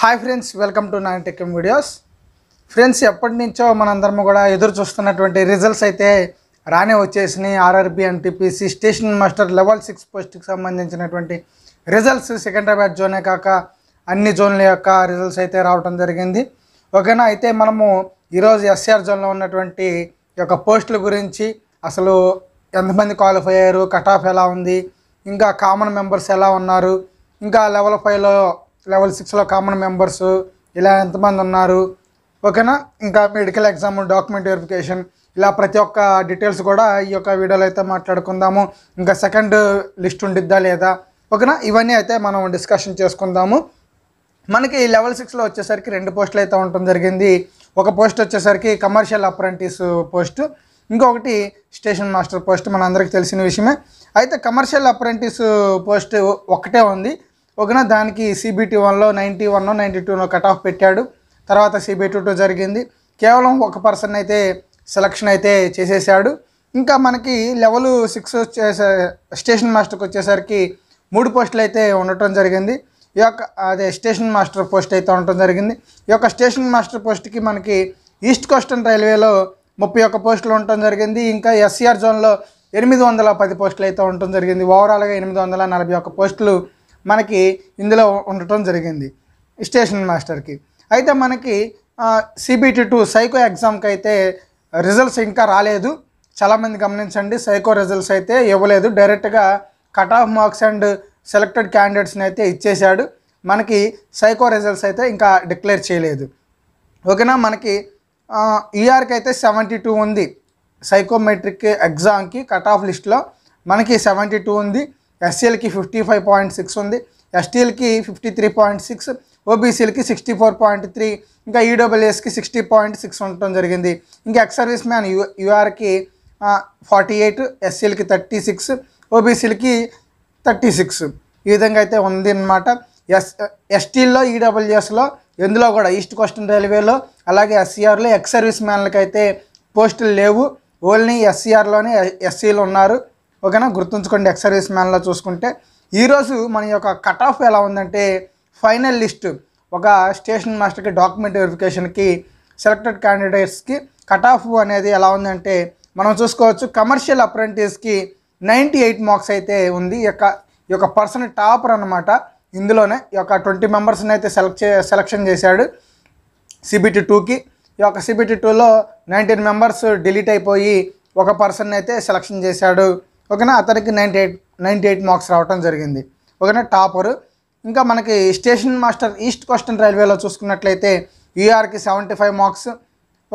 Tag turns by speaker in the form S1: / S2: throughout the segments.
S1: Hi friends welcome to nine tech videos friends ఎప్పటి నుంచో మనందరం కూడా ఎదురు చూస్తున్నటువంటి రిజల్ట్స్ అయితే రానే వచ్చేసినాయి RRB NTPC station master level six పోస్ట్కి సంబంధించినటువంటి రిజల్ట్స్ సికింద్రాబాద్ జోనే కాక అన్ని జోన్ల యొక్క రిజల్ట్స్ అయితే రావడం జరిగింది ఓకేనా అయితే మనము ఈరోజు ఎస్ఆర్ జోన్లో ఉన్నటువంటి యొక్క పోస్టుల గురించి అసలు ఎంతమంది క్వాలిఫై అయ్యారు కట్ ఆఫ్ ఎలా ఉంది ఇంకా కామన్ మెంబర్స్ ఎలా ఉన్నారు ఇంకా లెవెల్ ఫైవ్లో లెవెల్ సిక్స్లో కామన్ మెంబర్స్ ఇలా ఎంతమంది ఉన్నారు ఓకేనా ఇంకా మెడికల్ ఎగ్జామ్ డాక్యుమెంట్ వెరిఫికేషన్ ఇలా ప్రతి ఒక్క డీటెయిల్స్ కూడా ఈ యొక్క వీడియోలో అయితే మాట్లాడుకుందాము ఇంకా సెకండ్ లిస్ట్ ఉండిద్దా లేదా ఓకేనా ఇవన్నీ అయితే మనం డిస్కషన్ చేసుకుందాము మనకి లెవెల్ సిక్స్లో వచ్చేసరికి రెండు పోస్టులు అయితే ఉండటం జరిగింది ఒక పోస్ట్ వచ్చేసరికి కమర్షియల్ అప్రెంటిస్ పోస్ట్ ఇంకొకటి స్టేషన్ మాస్టర్ పోస్ట్ మన అందరికీ తెలిసిన విషయమే అయితే కమర్షియల్ అప్రెంటిస్ పోస్ట్ ఒక్కటే ఉంది ఓకేనా దానికి సీబీటీ వన్లో నైంటీ వన్ నైంటీ టూనో కట్ ఆఫ్ పెట్టాడు తర్వాత సిబిటి టూ జరిగింది కేవలం ఒక పర్సన్ అయితే సెలక్షన్ అయితే చేసేసాడు ఇంకా మనకి లెవెల్ సిక్స్ వచ్చేసే స్టేషన్ మాస్టర్కి వచ్చేసరికి మూడు పోస్టులు అయితే ఉండటం జరిగింది ఈ యొక్క అదే స్టేషన్ మాస్టర్ పోస్ట్ అయితే ఉండటం జరిగింది ఈ యొక్క స్టేషన్ మాస్టర్ పోస్ట్కి మనకి ఈస్ట్ కోస్టన్ రైల్వేలో ముప్పై ఒక్క పోస్టులు ఉండటం జరిగింది ఇంకా ఎస్సీఆర్ జోన్లో ఎనిమిది వందల పది పోస్టులు అయితే ఉండటం జరిగింది ఓవరాల్గా ఎనిమిది వందల నలభై ఒక్క పోస్టులు మనకి ఇందులో ఉండటం జరిగింది స్టేషన్ మాస్టర్కి అయితే మనకి సిబిటి టూ సైకో ఎగ్జామ్కి అయితే రిజల్ట్స్ ఇంకా రాలేదు చాలామంది గమనించండి సైకో రిజల్ట్స్ అయితే ఇవ్వలేదు డైరెక్ట్గా cut off marks and selected క్యాండిడేట్స్ని అయితే ఇచ్చేశాడు మనకి సైకో రిజల్ట్స్ అయితే ఇంకా డిక్లేర్ చేయలేదు ఓకేనా మనకి ఈఆర్కి అయితే సెవెంటీ టూ ఉంది సైకోమెట్రిక్ ఎగ్జామ్కి కట్ ఆఫ్ లిస్ట్లో మనకి సెవెంటీ టూ ఉంది ఎస్సీఎల్కి ఫిఫ్టీ ఫైవ్ పాయింట్ సిక్స్ ఉంది ఎస్టీఎల్కి ఫిఫ్టీ త్రీ పాయింట్ సిక్స్ ఓబీసీలకి సిక్స్టీ ఫోర్ పాయింట్ త్రీ ఇంకా ఈడబ్ల్యూఎస్కి సిక్స్టీ పాయింట్ సిక్స్ ఉండటం జరిగింది ఇంకా ఎక్స్ సర్వీస్ మ్యాన్ యూ యూఆర్కి ఫార్టీ ఎయిట్ ఎస్సీలకి థర్టీ సిక్స్ ఓబీసీలకి థర్టీ సిక్స్ ఈ విధంగా అయితే ఉంది అనమాట ఎస్ ఎస్టీల్లో ఈడబ్ల్యూఎస్లో ఎందులో కూడా ఈస్ట్ కోస్టన్ రైల్వేలో అలాగే ఎస్సీఆర్లో ఎక్స్ సర్వీస్ మ్యాన్లకైతే పోస్టులు లేవు ఓన్లీ ఎస్సీఆర్లోనే ఎస్సీలు ఉన్నారు ఓకేనా గుర్తుంచుకోండి ఎక్సర్వీస్ మ్యాన్లో చూసుకుంటే ఈరోజు మన యొక్క కట్ ఆఫ్ ఎలా ఉందంటే ఫైనల్ లిస్ట్ ఒక స్టేషన్ మాస్టర్కి డాక్యుమెంట్ వెరిఫికేషన్కి సెలెక్టెడ్ క్యాండిడేట్స్కి కట్ ఆఫ్ అనేది ఎలా ఉందంటే మనం చూసుకోవచ్చు కమర్షియల్ అప్రెంటిస్కి నైంటీ ఎయిట్ మార్క్స్ అయితే ఉంది ఈ యొక్క ఈ యొక్క పర్సన్ టాపర్ అనమాట ఇందులోనే ఈ యొక్క ట్వంటీ మెంబర్స్ని అయితే సెలెక్ట్ చే సెలెక్షన్ చేశాడు సిబిటి టూకి ఈ యొక్క సిబిటి టూలో నైన్టీన్ మెంబర్స్ డిలీట్ అయిపోయి ఒక పర్సన్ అయితే సెలెక్షన్ చేశాడు ఓకేనా అతనికి ninety eight ninety eight marks రావడం జరిగింది ఓకేనా టాపర్ ఇంకా మనకి స్టేషన్ మాస్టర్ ఈస్ట్ కోస్టన్ రైల్వేలో చూసుకున్నట్లయితే యూఆర్కి సెవెంటీ ఫైవ్ మార్క్స్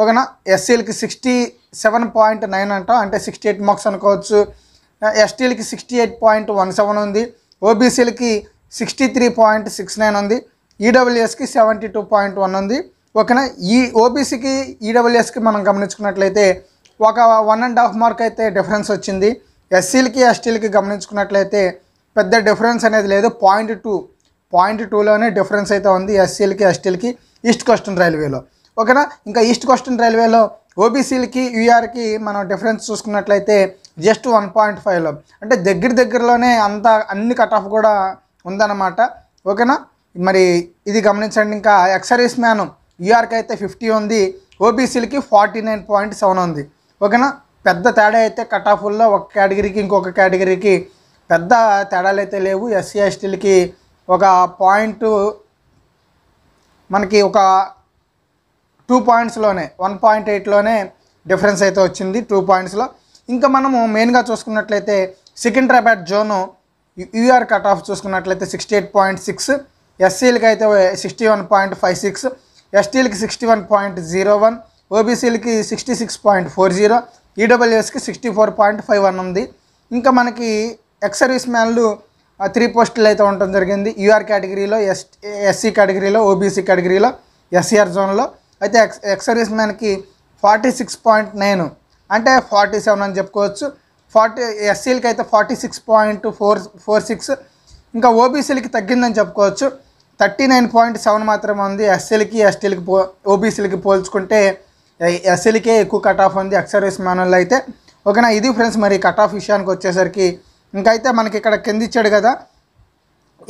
S1: ఓకేనా ఎస్సీలకి సిక్స్టీ సెవెన్ పాయింట్ నైన్ అంటాం అంటే సిక్స్టీ ఎయిట్ మార్క్స్ అనుకోవచ్చు ఎస్టీలకి sixty eight point one seven ఉంది ఓబీసీలకి sixty three point six nine ఉంది ఈడబ్ల్యూఎస్కి సెవెంటీ టూ పాయింట్ వన్ ఉంది ఓకేనా ఈ ఓబీసీకి ఈడబ్ల్యూఎస్కి మనం గమనించుకున్నట్లయితే ఒక వన్ అండ్ హాఫ్ మార్క్ అయితే డిఫరెన్స్ వచ్చింది ఎస్సీలకి ఎస్టీలకి గమనించుకున్నట్లయితే పెద్ద డిఫరెన్స్ అనేది లేదు పాయింట్ టూ పాయింట్ టూలోనే డిఫరెన్స్ అయితే ఉంది ఎస్సీలకి ఎస్టీలకి ఈస్ట్ కోస్టన్ రైల్వేలో ఓకేనా ఇంకా ఈస్ట్ కోస్టన్ రైల్వేలో ఓబీసీలకి యూఆర్కి మనం డిఫరెన్స్ చూసుకున్నట్లయితే జస్ట్ వన్ పాయింట్ ఫైవ్లో అంటే దగ్గర దగ్గరలోనే అంత అన్ని కట్ ఆఫ్ కూడా ఉందన్నమాట ఓకేనా మరి ఇది గమనించండి ఇంకా ఎక్సరీస్ మ్యాన్ యూఆర్కి అయితే ఫిఫ్టీ ఉంది ఓబీసీలకి ఫార్టీ నైన్ పాయింట్ సెవెన్ ఉంది ఓకేనా పెద్ద తేడా అయితే కట్ ఆఫ్ల్లో ఒక కేటగిరీకి ఇంకొక కేటగిరీకి పెద్ద తేడాలు అయితే లేవు ఎస్సీ ఎస్టీలకి ఒక పాయింట్ మనకి ఒక టూ పాయింట్స్లోనే వన్ పాయింట్ ఎయిట్లోనే డిఫరెన్స్ అయితే వచ్చింది టూ పాయింట్స్లో ఇంకా మనము మెయిన్గా చూసుకున్నట్లయితే Secunderabad zone UR cut off చూసుకున్నట్లయితే సిక్స్టీ ఎయిట్ పాయింట్ సిక్స్ ఎస్సీలకి అయితే sixty one point five six ఎస్టీలకి sixty one point zero one ఓబీసీలకి sixty six point four zero ఈడబ్ల్యూఎస్కి sixty four point five one ఉంది ఇంకా మనకి ఎక్స్ సర్వీస్ మ్యాన్లు త్రీ పోస్టులు అయితే ఉండటం జరిగింది యూఆర్ కేటగిరీలో ఎస్ ఎస్సీ కేటగిరీలో ఓబీసీ కేటగిరీలో ఎస్సీఆర్ జోన్లో అయితే ఎక్స్ ఎక్స్ సర్వీస్ మ్యాన్కి ఫార్టీ సిక్స్ పాయింట్ నైన్ అంటే ఫార్టీ సెవెన్ అని చెప్పుకోవచ్చు ఫార్టీ ఎస్సీలకి అయితే forty six point four four six ఇంకా ఓబీసీలకి తగ్గిందని చెప్పుకోవచ్చు థర్టీ నైన్ పాయింట్ సెవెన్ మాత్రమే ఉంది ఎస్సీలకి ఎస్టీలకి పో ఓబీసీలకి పోల్చుకుంటే ఎస్ఎల్కే ఎక్కువ కట్ ఆఫ్ ఉంది ఎక్సర్వీస్ మ్యాన్లో అయితే ఓకేనా ఇది ఫ్రెండ్స్ మరి కట్ ఆఫ్ విషయానికి వచ్చేసరికి ఇంకైతే మనకి ఇక్కడ కింద ఇచ్చాడు కదా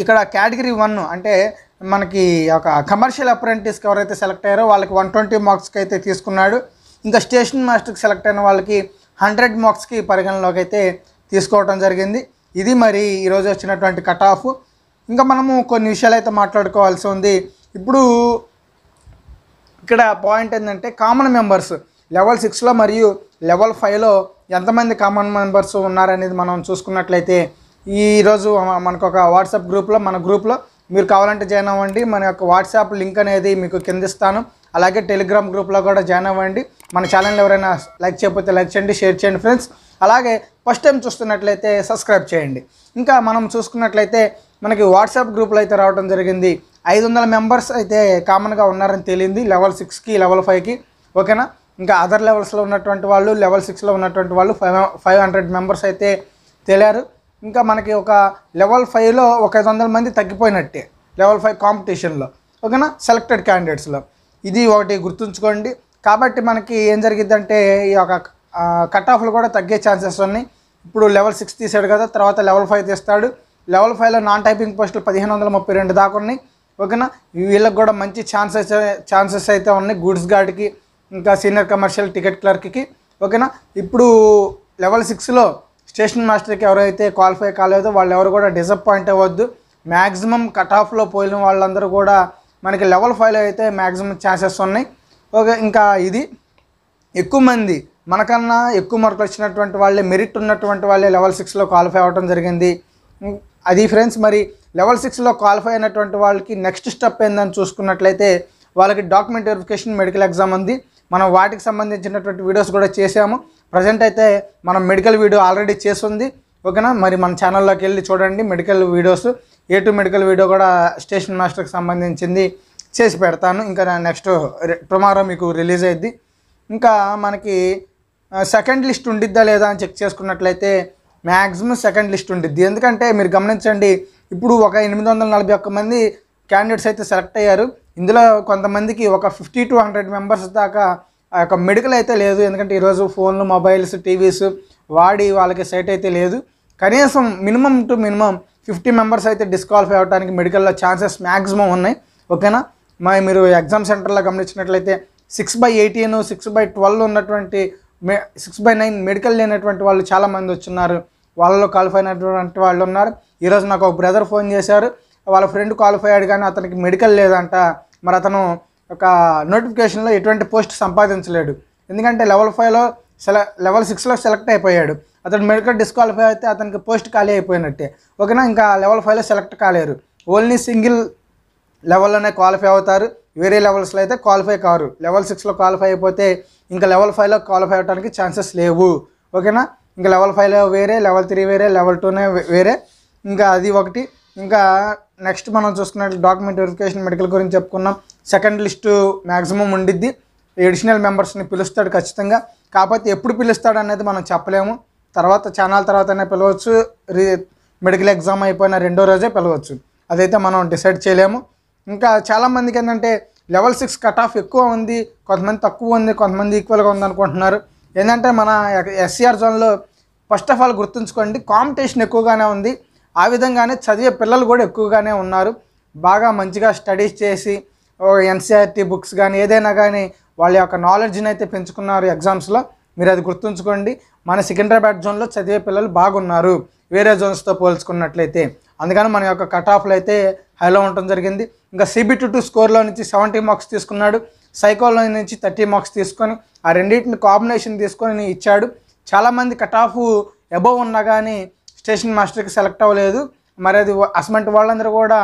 S1: ఇక్కడ కేటగిరీ వన్ అంటే మనకి ఒక కమర్షియల్ అప్రెంటిస్కి ఎవరైతే సెలెక్ట్ అయ్యారో వాళ్ళకి వన్ ట్వంటీ మార్క్స్కి అయితే తీసుకున్నాడు ఇంకా స్టేషన్ మాస్టర్కి సెలెక్ట్ అయిన వాళ్ళకి హండ్రెడ్ మార్క్స్కి పరిగణలోకి అయితే తీసుకోవడం జరిగింది ఇది మరి ఈరోజు వచ్చినటువంటి కట్ ఆఫ్ ఇంకా మనము కొన్ని విషయాలు అయితే మాట్లాడుకోవాల్సి ఉంది ఇప్పుడు ఇక్కడ పాయింట్ ఏంటంటే కామన్ మెంబర్స్ లెవెల్ సిక్స్లో మరియు లెవెల్ ఫైవ్లో ఎంతమంది కామన్ మెంబర్స్ ఉన్నారనేది మనం చూసుకున్నట్లయితే ఈరోజు మనకు ఒక వాట్సాప్ గ్రూప్లో మన గ్రూప్లో మీరు కావాలంటే జాయిన్ అవ్వండి మన యొక్క వాట్సాప్ లింక్ అనేది మీకు కిందిస్తాను అలాగే టెలిగ్రామ్ గ్రూప్లో కూడా జాయిన్ అవ్వండి మన ఛానల్ ఎవరైనా లైక్ చేయకపోతే లైక్ చేయండి షేర్ చేయండి ఫ్రెండ్స్ అలాగే ఫస్ట్ టైం చూస్తున్నట్లయితే సబ్స్క్రైబ్ చేయండి ఇంకా మనం చూసుకున్నట్లయితే మనకి వాట్సాప్ గ్రూప్లో అయితే రావడం జరిగింది ఐదు వందల మెంబర్స్ అయితే కామన్గా ఉన్నారని తెలియంది లెవెల్ సిక్స్కి లెవెల్ ఫైవ్కి ఓకేనా ఇంకా అదర్ లెవెల్స్లో ఉన్నటువంటి వాళ్ళు లెవెల్ సిక్స్లో ఉన్నటువంటి వాళ్ళు ఫైవ్ ఫైవ్ హండ్రెడ్ మెంబర్స్ అయితే తేలారు ఇంకా మనకి ఒక లెవెల్ ఫైవ్లో ఒక ఐదు వందల మంది తగ్గిపోయినట్టే లెవెల్ ఫైవ్ కాంపిటీషన్లో ఓకేనా సెలెక్టెడ్ క్యాండిడేట్స్లో ఇది ఒకటి గుర్తుంచుకోండి కాబట్టి మనకి ఏం జరిగిందంటే ఈ యొక్క కట్ ఆఫ్లు కూడా తగ్గే ఛాన్సెస్ ఉన్నాయి ఇప్పుడు లెవెల్ సిక్స్ తీసాడు కదా తర్వాత లెవెల్ ఫైవ్ తీస్తాడు లెవెల్ ఫైవ్లో నాన్ టైపింగ్ పోస్టులు పదిహేను వందల ముప్పై రెండు దాకా ఉన్నాయి ఓకేనా వీళ్ళకి కూడా మంచి ఛాన్సెస్ ఛాన్సెస్ అయితే ఉన్నాయి గూడ్స్ గార్డ్కి ఇంకా సీనియర్ కమర్షియల్ టికెట్ క్లర్క్కి ఓకేనా ఇప్పుడు లెవెల్ సిక్స్లో స్టేషన్ మాస్టర్కి ఎవరైతే క్వాలిఫై కాలేదో వాళ్ళు ఎవరు కూడా డిసప్పాయింట్ అవ్వద్దు మ్యాక్సిమం కట్ ఆఫ్లో పోయిన వాళ్ళందరూ కూడా మనకి లెవెల్ ఫైవ్లో అయితే మ్యాక్సిమం ఛాన్సెస్ ఉన్నాయి ఓకే ఇంకా ఇది ఎక్కువ మంది మనకన్నా ఎక్కువ మార్కులు వచ్చినటువంటి వాళ్ళే మెరిట్ ఉన్నటువంటి వాళ్ళే లెవెల్ సిక్స్లో క్వాలిఫై అవ్వడం జరిగింది అది ఫ్రెండ్స్ మరి లెవెల్ సిక్స్లో క్వాలిఫై అయినటువంటి వాళ్ళకి నెక్స్ట్ స్టెప్ ఏందని చూసుకున్నట్లయితే వాళ్ళకి డాక్యుమెంట్ వెరిఫికేషన్ మెడికల్ ఎగ్జామ్ ఉంది మనం వాటికి సంబంధించినటువంటి వీడియోస్ కూడా చేసాము ప్రజెంట్ అయితే మనం మెడికల్ వీడియో ఆల్రెడీ చేస్తుంది ఓకేనా మరి మన ఛానల్లోకి వెళ్ళి చూడండి medical videos A to medical video కూడా స్టేషన్ మాస్టర్కి సంబంధించింది చేసి పెడతాను ఇంకా నెక్స్ట్ టుమారో మీకు రిలీజ్ అయ్యింది ఇంకా మనకి సెకండ్ లిస్ట్ ఉండిద్దా లేదా అని చెక్ చేసుకున్నట్లయితే మ్యాక్సిమం సెకండ్ లిస్ట్ ఉండిద్ది ఎందుకంటే మీరు గమనించండి ఇప్పుడు ఒక ఎనిమిది వందల నలభై ఒక్క మంది క్యాండిడేట్స్ అయితే సెలెక్ట్ అయ్యారు ఇందులో కొంతమందికి ఒక ఫిఫ్టీ టు హండ్రెడ్ మెంబర్స్ దాకా ఆ యొక్క మెడికల్ అయితే లేదు ఎందుకంటే ఈరోజు ఫోన్లు మొబైల్స్ టీవీస్ వాడి వాళ్ళకి సైట్ అయితే లేదు కనీసం minimum to minimum fifty members అయితే డిస్క్వాలిఫై అవ్వడానికి మెడికల్లో ఛాన్సెస్ మ్యాక్సిమం ఉన్నాయి ఓకేనా మరి మీరు ఎగ్జామ్ సెంటర్లో గమనించినట్లయితే six by eighteen six by twelve ఉన్నటువంటి మె సిక్స్ బై నైన్ మెడికల్ లేనటువంటి వాళ్ళు చాలామంది వచ్చిన్నారు వాళ్ళలో క్వాలిఫై అయినటువంటి వాళ్ళు ఉన్నారు ఈరోజు నాకు ఒక బ్రదర్ ఫోన్ చేశారు వాళ్ళ ఫ్రెండ్ క్వాలిఫై అయ్యాడు కానీ అతనికి మెడికల్ లేదంట మరి అతను ఒక నోటిఫికేషన్లో ఎటువంటి పోస్ట్ సంపాదించలేడు ఎందుకంటే లెవెల్ ఫైవ్లో సెల లెవెల్ సిక్స్లో సెలెక్ట్ అయిపోయాడు అతడు మెడికల్ డిస్క్వాలిఫై అయితే అతనికి పోస్ట్ ఖాళీ అయిపోయినట్టే ఓకేనా ఇంకా లెవెల్ ఫైవ్లో సెలెక్ట్ కాలేరు ఓన్లీ సింగిల్ లెవెల్లోనే క్వాలిఫై అవుతారు వేరే లెవెల్స్లో అయితే క్వాలిఫై కారు లెవెల్ సిక్స్లో క్వాలిఫై అయిపోతే ఇంకా లెవెల్ ఫైవ్లో క్వాలిఫై అవడానికి ఛాన్సెస్ లేవు ఓకేనా ఇంకా లెవెల్ ఫైవ్ వేరే లెవెల్ త్రీ వేరే లెవెల్ టూనే వేరే ఇంకా అది ఒకటి ఇంకా నెక్స్ట్ మనం చూసుకున్నట్టు డాక్యుమెంట్ వెరిఫికేషన్ మెడికల్ గురించి చెప్పుకున్నాం సెకండ్ లిస్టు మ్యాక్సిమం ఉండిద్ది ఎడిషనల్ మెంబర్స్ని పిలుస్తాడు ఖచ్చితంగా కాకపోతే ఎప్పుడు పిలుస్తాడు అనేది మనం చెప్పలేము తర్వాత ఛానల్ తర్వాతనే పిలవచ్చు రీ మెడికల్ ఎగ్జామ్ అయిపోయిన రెండో రోజే పిలవచ్చు అదైతే మనం డిసైడ్ చేయలేము ఇంకా చాలామందికి ఏంటంటే లెవెల్ సిక్స్ కట్ ఆఫ్ ఎక్కువ ఉంది కొంతమంది తక్కువ ఉంది కొంతమంది ఈక్వల్గా ఉంది అనుకుంటున్నారు ఏంటంటే మన ఎస్సీఆర్ జోన్లో ఫస్ట్ ఆఫ్ ఆల్ గుర్తుంచుకోండి కాంపిటీషన్ ఎక్కువగానే ఉంది ఆ విధంగానే చదివే పిల్లలు కూడా ఎక్కువగానే ఉన్నారు బాగా మంచిగా స్టడీస్ చేసి ఎన్సీఆర్టీ బుక్స్ కానీ ఏదైనా కానీ వాళ్ళ యొక్క నాలెడ్జ్ని అయితే పెంచుకున్నారు ఎగ్జామ్స్లో మీరు అది గుర్తుంచుకోండి మన సికింద్రాబాద్ జోన్లో చదివే పిల్లలు బాగున్నారు వేరే జోన్స్తో పోల్చుకున్నట్లయితే అందుకని మన యొక్క కట్ ఆఫ్లు అయితే హైలో ఉండటం జరిగింది ఇంకా సిబిటీ టూ స్కోర్లో నుంచి సెవెంటీ మార్క్స్ తీసుకున్నాడు సైకోలో నుంచి థర్టీ మార్క్స్ తీసుకొని ఆ రెండింటిని కాంబినేషన్ తీసుకొని ఇచ్చాడు చాలామంది కట్ ఆఫ్ అబోవ్ ఉన్నా కానీ స్టేషన్ మాస్టర్కి సెలెక్ట్ అవ్వలేదు మరి అది అసమంటి వాళ్ళందరూ కూడా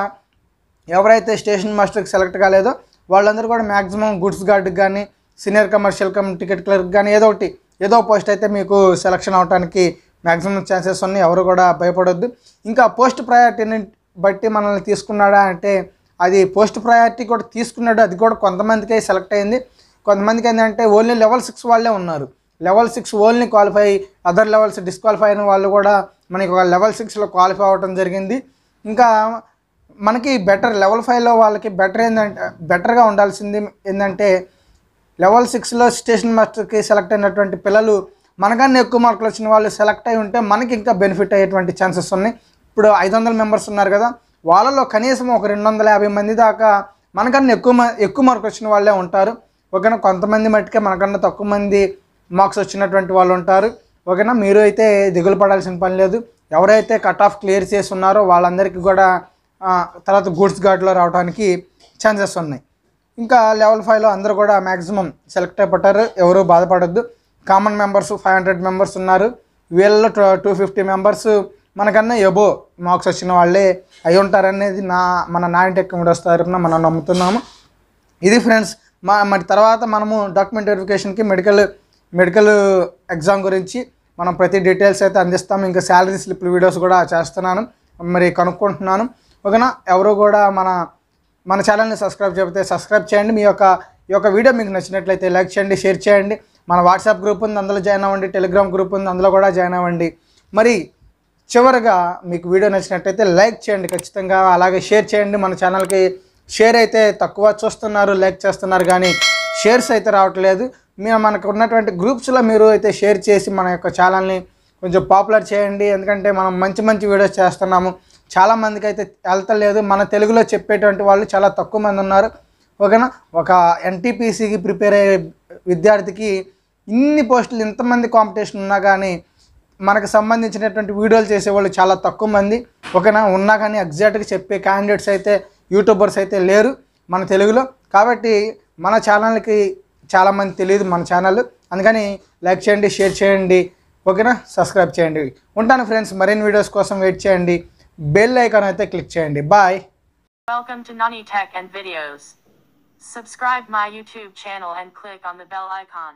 S1: ఎవరైతే స్టేషన్ మాస్టర్కి సెలెక్ట్ కాలేదో వాళ్ళందరూ కూడా మ్యాక్సిమం గుడ్స్ గార్డ్కి కానీ senior commercial cum ticket clerk కానీ ఏదో ఒకటి ఏదో పోస్ట్ అయితే మీకు సెలక్షన్ అవడానికి మ్యాక్సిమం ఛాన్సెస్ ఉన్నాయి ఎవరు కూడా భయపడొద్దు ఇంకా పోస్ట్ ప్రయారిటీని బట్టి మనల్ని తీసుకున్నాడా అంటే అది పోస్ట్ ప్రయారిటీ కూడా తీసుకున్నాడు అది కూడా కొంతమందికే సెలెక్ట్ అయింది కొంతమందికి ఏంటంటే ఓన్లీ లెవెల్ సిక్స్ వాళ్ళే ఉన్నారు level six only qualify other levels disqualify అయిన వాళ్ళు కూడా మనకి ఒక లెవెల్ సిక్స్లో క్వాలిఫై అవ్వడం జరిగింది ఇంకా మనకి బెటర్ లెవెల్ ఫైవ్లో వాళ్ళకి బెటర్ ఏంటంటే బెటర్గా ఉండాల్సింది ఏంటంటే లెవెల్ సిక్స్లో స్టేషన్ మాస్టర్కి సెలెక్ట్ అయినటువంటి పిల్లలు మనకన్నా ఎక్కువ మార్కులు వచ్చిన వాళ్ళు సెలెక్ట్ అయి ఉంటే మనకి ఇంకా బెనిఫిట్ అయ్యేటువంటి ఛాన్సెస్ ఉన్నాయి ఇప్పుడు ఐదు వందల మెంబర్స్ ఉన్నారు కదా వాళ్ళలో కనీసం ఒక రెండు వందల యాభై మంది దాకా మనకన్నా ఎక్కువ ఎక్కువ మార్కులు వచ్చిన వాళ్ళే ఉంటారు ఓకేనా కొంతమంది మట్టుకే మనకన్నా తక్కువ మంది మార్క్స్ వచ్చినటువంటి వాళ్ళు ఉంటారు ఓకేనా మీరు అయితే దిగులు పడాల్సిన పని లేదు ఎవరైతే కట్ ఆఫ్ క్లియర్ చేసి ఉన్నారో వాళ్ళందరికీ కూడా తర్వాత గూడ్స్ గార్డ్లో రావడానికి ఛాన్సెస్ ఉన్నాయి ఇంకా లెవెల్ ఫైవ్లో అందరూ కూడా మ్యాక్సిమం సెలెక్ట్ అయిపోతారు ఎవరు బాధపడద్దు common members five hundred members ఉన్నారు వీళ్ళలో టూ టూ ఫిఫ్టీ మెంబర్స్ మనకన్నా ఎబో మార్క్స్ వచ్చిన వాళ్ళే అయి ఉంటారనేది నా మన నాయన టెక్ వస్తారు మనం నమ్ముతున్నాము ఇది ఫ్రెండ్స్ మా మరి తర్వాత మనము డాక్యుమెంట్ వెరిఫికేషన్కి మెడికల్ మెడికల్ ఎగ్జామ్ గురించి మనం ప్రతి డీటెయిల్స్ అయితే అందిస్తాము ఇంకా శాలరీ స్లిప్ వీడియోస్ కూడా చేస్తున్నాను మరి కనుక్కుంటున్నాను ఓకేనా ఎవరు కూడా మన మన ఛానల్ని సబ్స్క్రైబ్ చెబితే సబ్స్క్రైబ్ చేయండి మీ యొక్క ఈ యొక్క వీడియో మీకు నచ్చినట్లయితే లైక్ చేయండి షేర్ చేయండి మన వాట్సాప్ గ్రూప్ ఉంది అందులో జాయిన్ అవ్వండి టెలిగ్రామ్ గ్రూప్ ఉంది అందులో కూడా జాయిన్ అవ్వండి మరి చివరిగా మీకు వీడియో నచ్చినట్టయితే లైక్ చేయండి ఖచ్చితంగా అలాగే షేర్ చేయండి మన ఛానల్కి షేర్ అయితే తక్కువ చూస్తున్నారు లైక్ చేస్తున్నారు కానీ షేర్స్ అయితే రావట్లేదు మేము మనకు ఉన్నటువంటి గ్రూప్స్లో మీరు అయితే షేర్ చేసి మన యొక్క ఛానల్ని కొంచెం పాపులర్ చేయండి ఎందుకంటే మనం మంచి మంచి వీడియోస్ చేస్తున్నాము చాలామందికి అయితే వెళ్తలేదు మన తెలుగులో చెప్పేటువంటి వాళ్ళు చాలా తక్కువ మంది ఉన్నారు ఓకేనా ఒక ఎన్టీపీసీకి ప్రిపేర్ అయ్యే విద్యార్థికి ఇన్ని పోస్టులు ఇంతమంది కాంపిటీషన్ ఉన్నా కానీ మనకు సంబంధించినటువంటి వీడియోలు చేసేవాళ్ళు చాలా తక్కువ మంది ఓకేనా ఉన్నా కానీ ఎగ్జాక్ట్గా చెప్పే క్యాండిడేట్స్ అయితే యూట్యూబర్స్ అయితే లేరు మన తెలుగులో కాబట్టి మన ఛానల్కి చాలామంది తెలియదు మన ఛానల్ అందుకని లైక్ చేయండి షేర్ చేయండి ఓకేనా సబ్స్క్రైబ్ చేయండి ఉంటాను ఫ్రెండ్స్ మరిన్ని వీడియోస్ కోసం వెయిట్ చేయండి బెల్ ఐకాన్ అయితే క్లిక్ చేయండి బాయ్ వెల్కమ్ టు ననీ tech and videos Subscribe my YouTube channel and click on the bell icon.